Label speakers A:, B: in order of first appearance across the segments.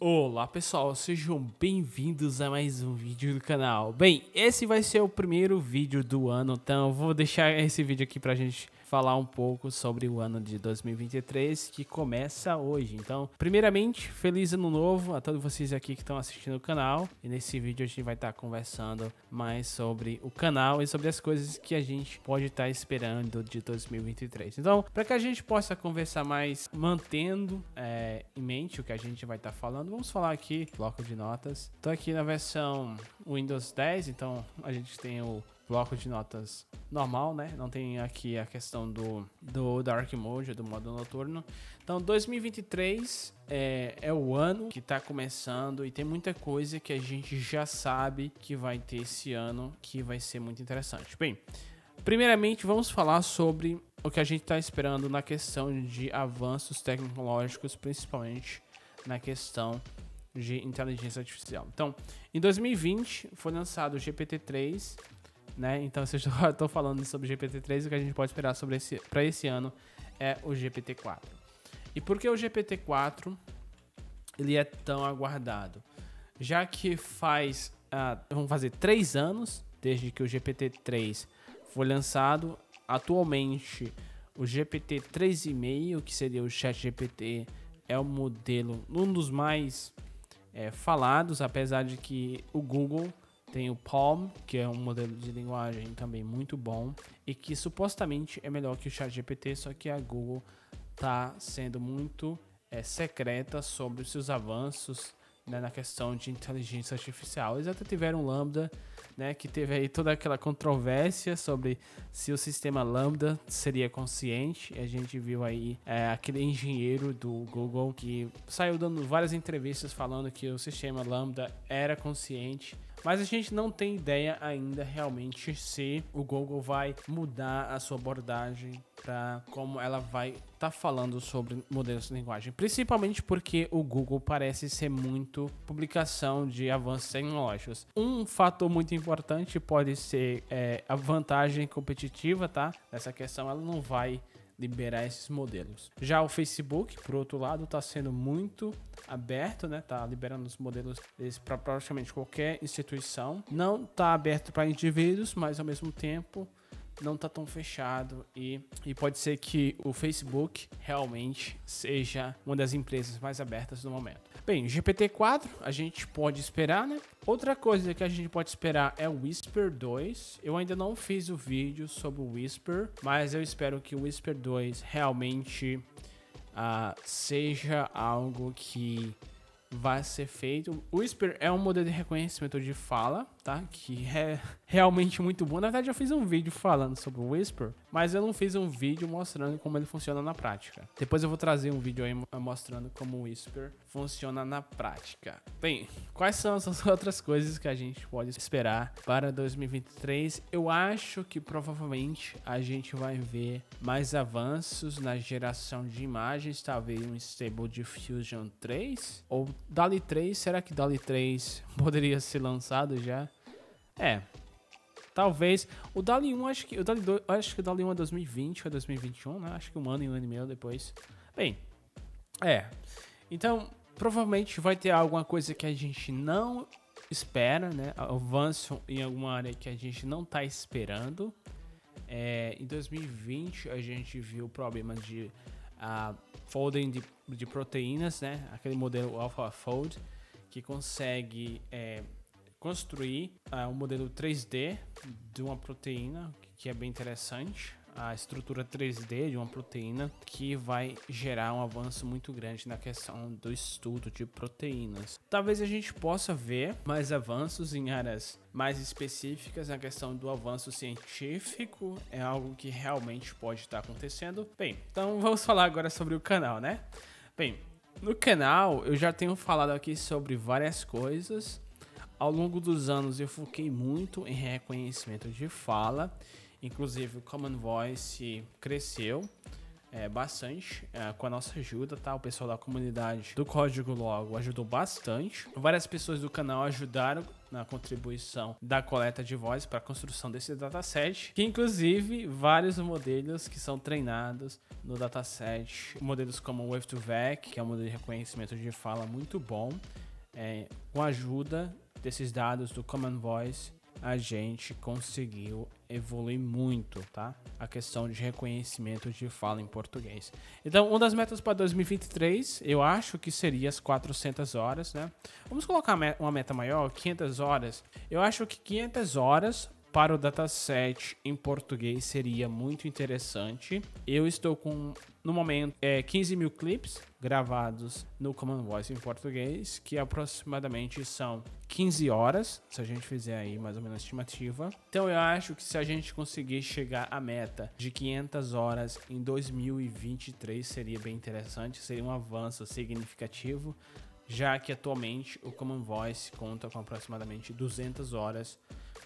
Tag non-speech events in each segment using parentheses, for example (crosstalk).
A: Olá pessoal, sejam bem-vindos a mais um vídeo do canal. Bem, esse vai ser o primeiro vídeo do ano, então vou deixar esse vídeo aqui pra gente falar um pouco sobre o ano de 2023 que começa hoje. Então, primeiramente, feliz ano novo a todos vocês aqui que estão assistindo o canal. E nesse vídeo a gente vai estar tá conversando mais sobre o canal e sobre as coisas que a gente pode estar tá esperando de 2023. Então, para que a gente possa conversar mais, mantendo é, em mente o que a gente vai estar tá falando, vamos falar aqui bloco de notas. Estou aqui na versão Windows 10, então a gente tem o bloco de notas normal, né? Não tem aqui a questão do, do Dark Mode, do modo noturno. Então, 2023 é, é o ano que tá começando e tem muita coisa que a gente já sabe que vai ter esse ano que vai ser muito interessante. Bem, primeiramente vamos falar sobre o que a gente está esperando na questão de avanços tecnológicos, principalmente na questão de inteligência artificial. Então, em 2020 foi lançado o GPT-3, né? Então, se eu estou (laughs) falando sobre o GPT-3, o que a gente pode esperar esse, para esse ano é o GPT-4. E por que o GPT-4 ele é tão aguardado? Já que faz, ah, vamos fazer três anos desde que o GPT-3 foi lançado, atualmente o GPT 3,5, que seria o ChatGPT, é o um modelo um dos mais é, falados, apesar de que o Google tem o Palm, que é um modelo de linguagem também muito bom e que supostamente é melhor que o ChatGPT, só que a Google está sendo muito é, secreta sobre os seus avanços né, na questão de inteligência artificial. Eles até tiveram o Lambda, né, que teve aí toda aquela controvérsia sobre se o sistema Lambda seria consciente. E a gente viu aí é, aquele engenheiro do Google que saiu dando várias entrevistas falando que o sistema Lambda era consciente mas a gente não tem ideia ainda realmente se o Google vai mudar a sua abordagem para como ela vai tá falando sobre modelos de linguagem, principalmente porque o Google parece ser muito publicação de avanços tecnológicos. Um fator muito importante pode ser é, a vantagem competitiva, tá? Nessa questão ela não vai liberar esses modelos. Já o Facebook, por outro lado, está sendo muito aberto, né? Está liberando os modelos para praticamente qualquer instituição. Não está aberto para indivíduos, mas ao mesmo tempo não tá tão fechado e, e pode ser que o Facebook realmente seja uma das empresas mais abertas no momento. Bem, GPT-4 a gente pode esperar, né? Outra coisa que a gente pode esperar é o Whisper 2. Eu ainda não fiz o vídeo sobre o Whisper, mas eu espero que o Whisper 2 realmente uh, seja algo que vai ser feito. O Whisper é um modelo de reconhecimento de fala tá? Que é realmente muito bom. Na verdade, eu fiz um vídeo falando sobre o Whisper, mas eu não fiz um vídeo mostrando como ele funciona na prática. Depois eu vou trazer um vídeo aí mostrando como o Whisper funciona na prática. Bem, quais são as (laughs) outras coisas que a gente pode esperar para 2023? Eu acho que provavelmente a gente vai ver mais avanços na geração de imagens, talvez um Stable Diffusion 3 ou DALI 3. Será que DALI (laughs) 3 poderia ser lançado já? É. Talvez. O Dali 1, acho que. O Dali 2, acho que o Dali 1 é 2020 ou 2021, é né? Acho que um ano e um ano e meio depois. Bem. É. Então, provavelmente vai ter alguma coisa que a gente não espera, né? Avanço em alguma área que a gente não tá esperando. É, em 2020 a gente viu problemas de uh, folding de, de, proteínas, né? Aquele modelo Alpha Fold que consegue é, construir uh, um modelo 3D de uma proteína, que é bem interessante a estrutura 3D de uma proteína que vai gerar um avanço muito grande na questão do estudo de proteínas. Talvez a gente possa ver mais avanços em áreas mais específicas na questão do avanço científico, é algo que realmente pode estar acontecendo. Bem, então vamos falar agora sobre o canal, né? Bem, no canal eu já tenho falado aqui sobre várias coisas ao longo dos anos eu foquei muito em reconhecimento de fala, inclusive o Common Voice cresceu é, bastante é, com a nossa ajuda, tá? O pessoal da comunidade do Código Logo ajudou bastante. Várias pessoas do canal ajudaram na contribuição da coleta de voz para a construção desse dataset, que inclusive vários modelos que são treinados no dataset, modelos como o Wave2Vec, que é um modelo de reconhecimento de fala muito bom, é, com ajuda desses dados do Command Voice, a gente conseguiu evoluir muito, tá? A questão de reconhecimento de fala em português. Então, uma das metas para 2023, eu acho que seria as 400 horas, né? Vamos colocar uma meta maior, 500 horas. Eu acho que 500 horas para o dataset em português seria muito interessante. Eu estou com, no momento, é, 15 mil clips gravados no Common Voice em português, que aproximadamente são 15 horas, se a gente fizer aí mais ou menos estimativa. Então eu acho que se a gente conseguir chegar à meta de 500 horas em 2023 seria bem interessante, seria um avanço significativo já que atualmente o Common Voice conta com aproximadamente 200 horas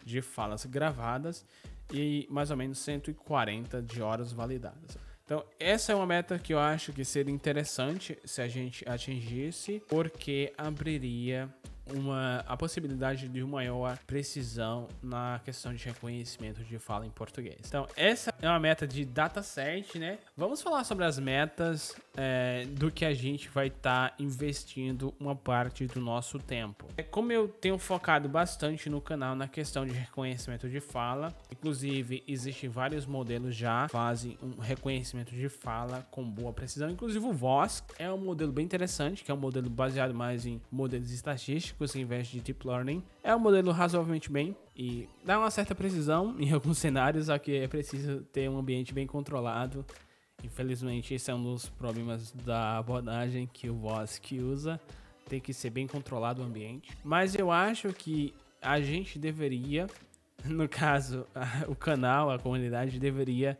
A: de falas gravadas e mais ou menos 140 de horas validadas. Então, essa é uma meta que eu acho que seria interessante se a gente atingisse, porque abriria uma, a possibilidade de uma maior precisão na questão de reconhecimento de fala em português. Então, essa é uma meta de dataset, né? Vamos falar sobre as metas é, do que a gente vai estar tá investindo uma parte do nosso tempo. É como eu tenho focado bastante no canal na questão de reconhecimento de fala, inclusive existem vários modelos já que fazem um reconhecimento de fala com boa precisão, inclusive o Voz é um modelo bem interessante, que é um modelo baseado mais em modelos estatísticos ao invés de Deep Learning. É um modelo razoavelmente bem e dá uma certa precisão em (laughs) alguns cenários, só que é preciso ter um ambiente bem controlado. Infelizmente, esse é um dos problemas da abordagem que o que usa. Tem que ser bem controlado o ambiente. Mas eu acho que a gente deveria, (laughs) no caso, o canal, a comunidade deveria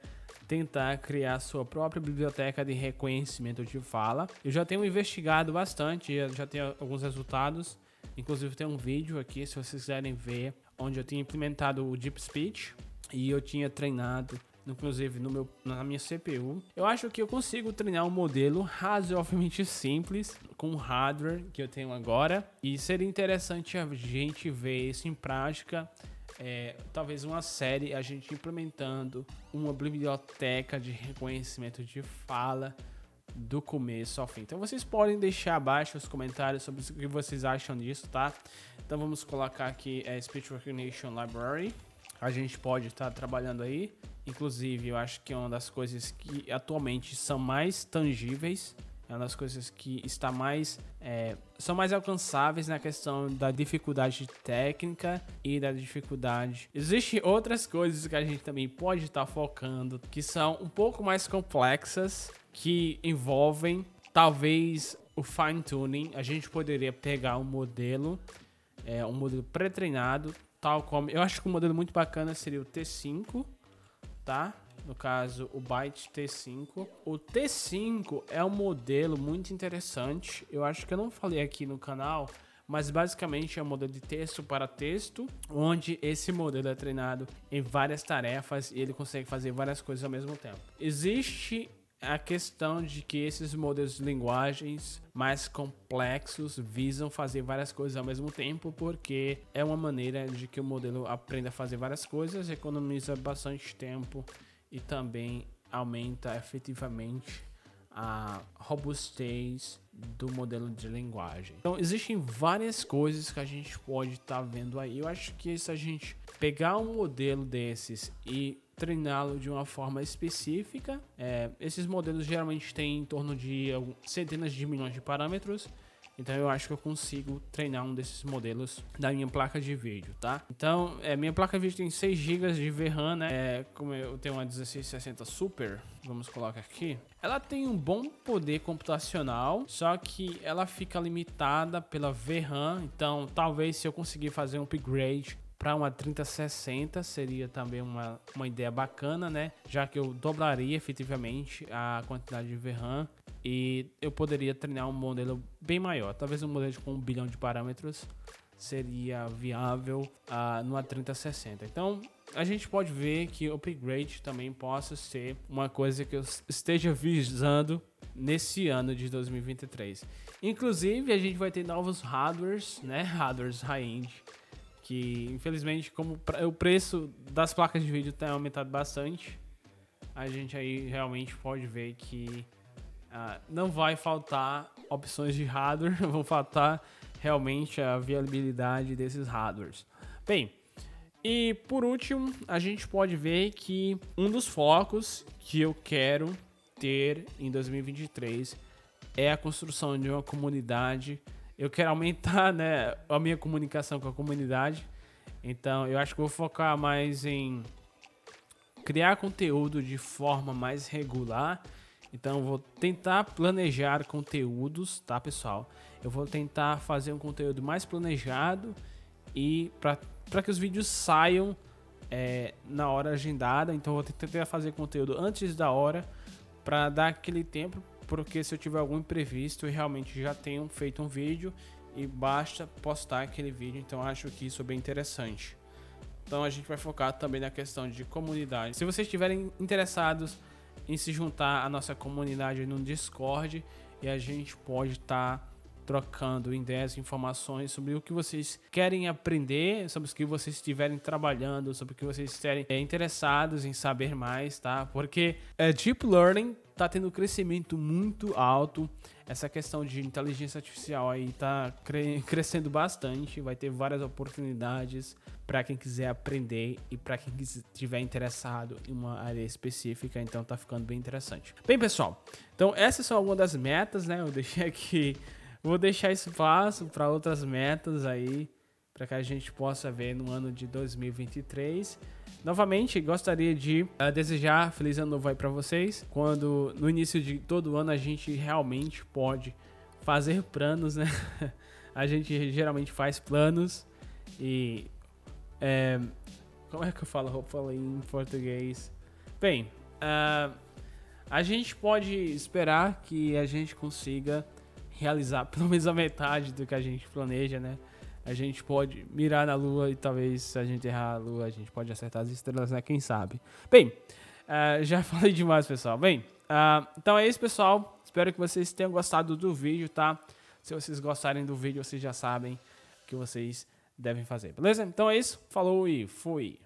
A: tentar criar sua própria biblioteca de reconhecimento de fala. Eu já tenho investigado bastante, já tenho alguns resultados. Inclusive tem um vídeo aqui, se vocês quiserem ver, onde eu tinha implementado o Deep Speech e eu tinha treinado inclusive no meu, na minha CPU. Eu acho que eu consigo treinar um modelo razoavelmente simples com o hardware que eu tenho agora e seria interessante a gente ver isso em prática. É, talvez uma série a gente implementando uma biblioteca de reconhecimento de fala do começo ao fim. Então vocês podem deixar abaixo os comentários sobre o que vocês acham disso, tá? Então vamos colocar aqui é, Speech Recognition Library. A gente pode estar tá trabalhando aí. Inclusive, eu acho que é uma das coisas que atualmente são mais tangíveis é uma das coisas que está mais é, são mais alcançáveis na questão da dificuldade técnica e da dificuldade. Existem outras coisas que a gente também pode estar focando que são um pouco mais complexas que envolvem talvez o fine tuning. A gente poderia pegar um modelo, é, um modelo pré-treinado, tal como eu acho que um modelo muito bacana seria o T5, tá? no caso o Byte T5. O T5 é um modelo muito interessante, eu acho que eu não falei aqui no canal, mas basicamente é um modelo de texto para texto, onde esse modelo é treinado em várias tarefas e ele consegue fazer várias coisas ao mesmo tempo. Existe a questão de que esses modelos de linguagens mais complexos visam fazer várias coisas ao mesmo tempo, porque é uma maneira de que o modelo aprenda a fazer várias coisas, economiza bastante tempo e também aumenta efetivamente a robustez do modelo de linguagem. Então existem várias coisas que a gente pode estar tá vendo aí. Eu acho que se a gente pegar um modelo desses e treiná-lo de uma forma específica, é, esses modelos geralmente têm em torno de centenas de milhões de parâmetros então eu acho que eu consigo treinar um desses modelos da minha placa de vídeo, tá? Então, é, minha placa de vídeo tem 6 GB de VRAM, né? É, como eu tenho uma 1660 Super, vamos colocar aqui. Ela tem um bom poder computacional, só que ela fica limitada pela VRAM. Então, talvez se eu conseguir fazer um upgrade para uma 3060 seria também uma, uma ideia bacana, né? Já que eu dobraria efetivamente a quantidade de VRAM e eu poderia treinar um modelo bem maior, talvez um modelo com um bilhão de parâmetros seria viável uh, numa 3060. Então, a gente pode ver que o upgrade também possa ser uma coisa que eu esteja visando nesse ano de 2023. Inclusive, a gente vai ter novos hardwares, né? (laughs) Hardwares high-end. Que, infelizmente, como o preço das placas de vídeo tem aumentado bastante, a gente aí realmente pode ver que ah, não vai faltar opções de hardware, (laughs) vão faltar realmente a viabilidade desses hardwares. Bem, e por último, a gente pode ver que um dos focos que eu quero ter em 2023 é a construção de uma comunidade. Eu quero aumentar né, a minha comunicação com a comunidade. Então, eu acho que vou focar mais em criar conteúdo de forma mais regular então vou tentar planejar conteúdos, tá, pessoal? Eu vou tentar fazer um conteúdo mais planejado e para que os vídeos saiam é, na hora agendada. Então vou tentar fazer conteúdo antes da hora para dar aquele tempo, porque se eu tiver algum imprevisto e realmente já tenho feito um vídeo e basta postar aquele vídeo. Então acho que isso é bem interessante. Então a gente vai focar também na questão de comunidade. Se vocês estiverem interessados em se juntar à nossa comunidade no Discord e a gente pode estar tá trocando ideias, informações sobre o que vocês querem aprender, sobre o que vocês estiverem trabalhando, sobre o que vocês estiverem eh, interessados em saber mais, tá? Porque é, Deep Learning tá tendo um crescimento muito alto. Essa questão de inteligência artificial aí tá cre crescendo bastante, vai ter várias oportunidades para quem quiser aprender e para quem estiver interessado em uma área específica, então tá ficando bem interessante. Bem, pessoal, então essas são algumas das metas, né? Eu deixei aqui, vou deixar espaço para outras metas aí para que a gente possa ver no ano de 2023. Novamente, gostaria de uh, desejar feliz ano novo aí para vocês. Quando no início de todo ano a gente realmente pode fazer planos, né? (laughs) a gente geralmente faz planos e é, como é que eu falo? falo em português. Bem, uh, a gente pode esperar que a gente consiga realizar (laughs) pelo menos a metade do que a gente planeja, né? a gente pode mirar na Lua e talvez se a gente errar a Lua, a gente pode acertar as estrelas, né? Quem sabe? Bem, uh, já (laughs) falei demais, pessoal. Bem, uh, então é isso, pessoal. Espero que vocês tenham gostado do vídeo, tá? Se vocês gostarem do vídeo, vocês já sabem o que vocês devem fazer, beleza? Então é isso, falou e fui!